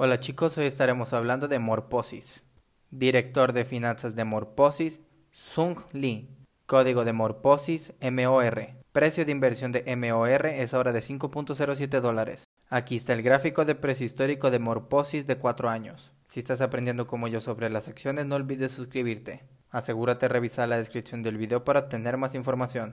Hola chicos, hoy estaremos hablando de Morposis. Director de finanzas de Morposis, Sung Lee. Código de Morposis, MOR. Precio de inversión de MOR es ahora de 5.07 dólares. Aquí está el gráfico de precio histórico de Morposis de 4 años. Si estás aprendiendo como yo sobre las acciones, no olvides suscribirte. Asegúrate de revisar la descripción del video para obtener más información.